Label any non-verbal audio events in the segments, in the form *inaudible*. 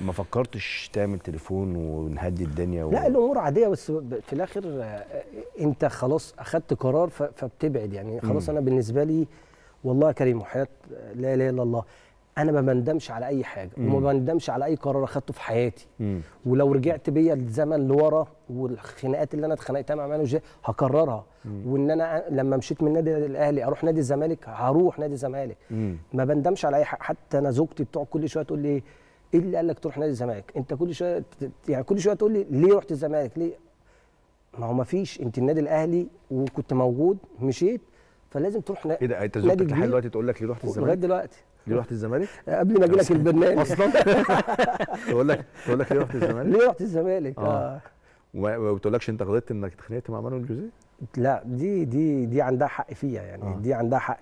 ما فكرتش تعمل تليفون ونهدي الدنيا و... لا الامور عاديه بس في الاخر آه، آه، انت خلاص اخذت قرار فبتبعد يعني خلاص انا بالنسبه لي والله كريم وحياه لا اله الا الله انا ما بندمش على اي حاجه وما بندمش على اي قرار اخذته في حياتي مم. ولو رجعت بيا الزمن لورا والخناقات اللي انا اتخانقتها مع مانوجر هكررها مم. وان انا لما مشيت من نادي الاهلي اروح نادي الزمالك هروح نادي الزمالك ما بندمش على اي حاجه حتى انا زوجتي بتقعد كل شويه تقول لي ايه اللي قال لك تروح نادي الزمالك انت كل شويه يعني كل شويه تقول لي ليه رحت الزمالك ليه ما هو ما فيش انت النادي الاهلي وكنت موجود مشيت فلازم تروح نادي ايه ده انت زوجتك لحد دلوقتي تقول لك ليه رحت الزمالك لغايه دلوقتي ليه رحت الزمالك؟ *laughs* قبل ما اجي لك البرنامج اصلا *laughs* تقول لك تقول لك ليه رحت الزمالك؟ ليه رحت الزمالك؟ اه, آه. وما بتقولكش انت غلطت انك اتخانقت مع مانويل جوزيه؟ لا دي دي دي عندها حق فيها يعني آه. دي عندها حق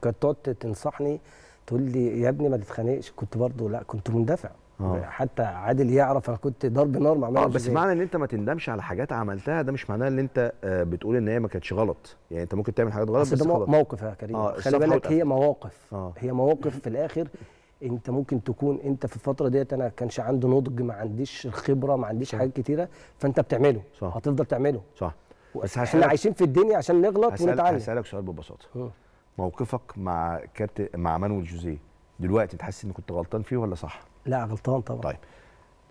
كانت تقعد تنصحني تقول لي يا ابني ما تتخانقش كنت برضه لا كنت مندفع أوه. حتى عادل يعرف انا كنت ضرب نار مع اه بس معنى ان انت ما تندمش على حاجات عملتها ده مش معناه ان انت آه، بتقول ان هي ما كانتش غلط يعني انت ممكن تعمل حاجات غلط بس, بس ده غلط. موقف يا كريم آه خلي بالك هي مواقف آه. هي مواقف في الاخر انت ممكن تكون انت في الفتره ديت انا كانش عندي نضج ما عنديش خبره ما عنديش حاجات كتيره فانت بتعمله صح. هتفضل تعمله صح بس احنا عايشين في الدنيا عشان نغلط ونتعلم هسالك سؤال ببساطه موقفك مع كابتن مع مانويل جوزيه دلوقتي انت حاسس ان كنت غلطان فيه ولا صح؟ لا غلطان طبعا طيب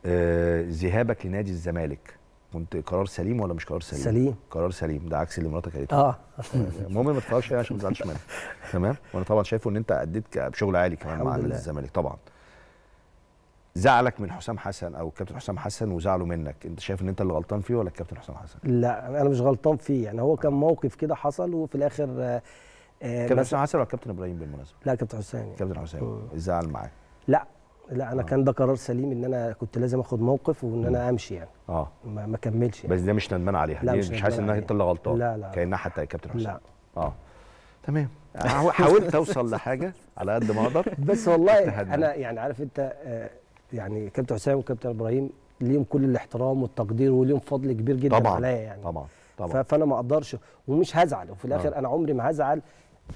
آه ذهابك لنادي الزمالك كنت قرار سليم ولا مش قرار سليم؟ سليم قرار سليم ده عكس اللي مراتك قالته اه *laughs* المهم ما عليها عشان ما تزعلش منها *laughs* تمام وانا طبعا شايفه ان انت اديت بشغل عالي كمان مع الزمالك طبعا زعلك من حسام حسن او الكابتن حسام حسن وزعله منك انت شايف ان انت اللي غلطان فيه ولا الكابتن حسام حسن لا انا مش غلطان فيه يعني هو كان موقف كده حصل وفي الاخر آه، آه، كابتن حسام عسل ولا كابتن ابراهيم بالمناسبه؟ لا كابتن حسام يعني. كابتن حسام زعل معاك لا لا انا آه. كان ده قرار سليم ان انا كنت لازم اخد موقف وان انا امشي يعني اه ما, ما كملش يعني. بس ده مش ندمان عليها لا مش, مش حاسس ان انت اللي غلطان لا لا كانها حتى كابتن حسام لا اه تمام حاولت اوصل لحاجه على قد ما اقدر *laughs* بس والله انا يعني عارف انت آه، يعني كابتن حسام وكابتن ابراهيم ليهم كل الاحترام والتقدير وليهم فضل كبير جدا طبعا عليا يعني طبعا طبعا فانا ما اقدرش ومش هزعل وفي الاخر آه. انا عمري ما هزعل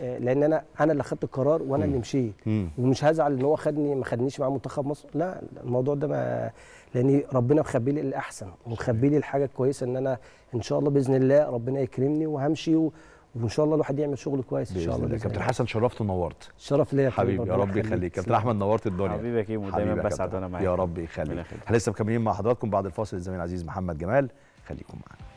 آه، لان انا انا اللي خدت القرار وانا اللي مشيت ومش هزعل ان هو خدني ما خدنيش مع منتخب مصر لا الموضوع ده ما لان ربنا مخبي لي الاحسن ومخبي لي الحاجه الكويسه ان انا ان شاء الله باذن الله ربنا يكرمني وهمشي و... وان شاء الله الواحد يعمل شغل كويس ان شاء الله كابتن حسن شرفت ونورت شرف ليا حبيبي يا رب يخليك كابتن احمد نورت الدنيا حبيبي يا كيمو دايما بسعد وانا معاك يا رب يخليك احنا لسه مكملين مع حضراتكم بعد الفاصل الزميل العزيز محمد جمال خليكم معانا